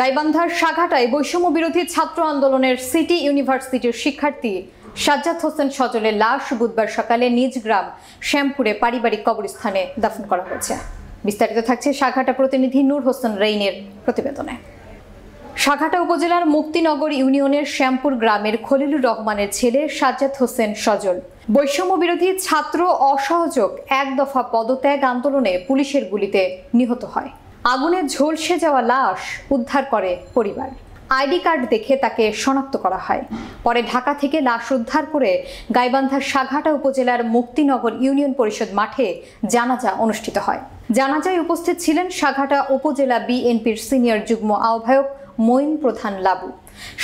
গাইবান্ধার সাঘাটায় বৈষম্য বিরোধী ছাত্র আন্দোলনের সিটি ইউনিভার্সিটির শিক্ষার্থী সাজ্জাদ হোসেন সজলের লাশ বুধবার সকালে নিজ গ্রাম শ্যামপুরে পারিবারিক কবরস্থানে দাফন করা হয়েছে বিস্তারিত থাকছে সাঘাটা প্রতিনিধি নূর হোসেন রেইনের প্রতিবেদনে সাঘাটা উপজেলার মুক্তিনগর ইউনিয়নের শ্যামপুর গ্রামের খলিলুর রহমানের ছেলে সাজ্জাদ হোসেন সজল বৈষম্য বিরোধী ছাত্র অসহযোগ এক দফা পদত্যাগ আন্দোলনে পুলিশের গুলিতে নিহত হয় আগুনে ঝলসে যাওয়া লাশ উদ্ধার করে পরিবার আইডি কার্ড দেখে তাকে শনাক্ত করা হয় পরে ঢাকা থেকে লাশ উদ্ধার করে গাইবান্ধার সাঘাটা উপজেলার মুক্তিনগর ইউনিয়ন পরিষদ মাঠে জানাজা অনুষ্ঠিত হয় জানাজায় উপস্থিত ছিলেন সাঘাটা উপজেলা বিএনপির সিনিয়র যুগ্ম আহ্বায়ক মঈন প্রধান লাবু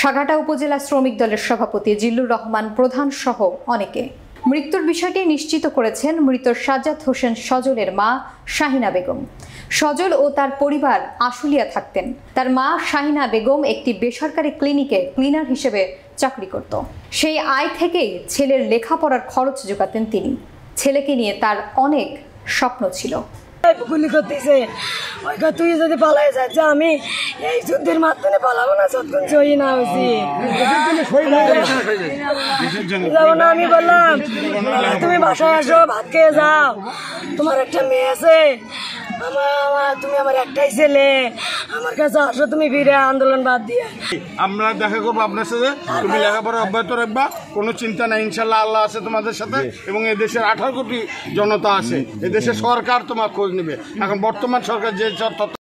সাঘাটা উপজেলা শ্রমিক দলের সভাপতি জিল্লুর রহমান প্রধান সহ অনেকে মৃত্যুর বিষয়টি নিশ্চিত করেছেন মৃত সাজাদ হোসেন সজলের মা শাহিনা বেগম সজল ও তার পরিবার আশুলিয়া থাকতেন তার মা শাহিনা বেগম একটি বেসরকারি ক্লিনিকে ক্লিনার হিসেবে চাকরি করত সেই আয় থেকেই ছেলের লেখাপড়ার খরচ জোগাতেন তিনি ছেলেকে নিয়ে তার অনেক স্বপ্ন ছিল গুলি করতেছে তুই যদি পালাই যায় যে আমি এই যুদ্ধের মাধ্যমে পালাবো না আমি বললাম তুমি বাসায় আসো ভাত খেয়ে যাও তোমার একটা মেয়ে আছে আমার তুমি আমার একটাই ছেলে আমার কাছে আসো তুমি ফিরে আন্দোলন বাদ দিয়ে আমরা দেখা করবো আপনার সাথে তুমি লেখাপড়া অব্যাহত রাখবা কোনো চিন্তা নাই ইনশাল্লাহ আল্লাহ আছে তোমাদের সাথে এবং দেশের আঠারো কোটি জনতা আছে এদেশের সরকার তোমার খোঁজ নেবে এখন বর্তমান সরকার যে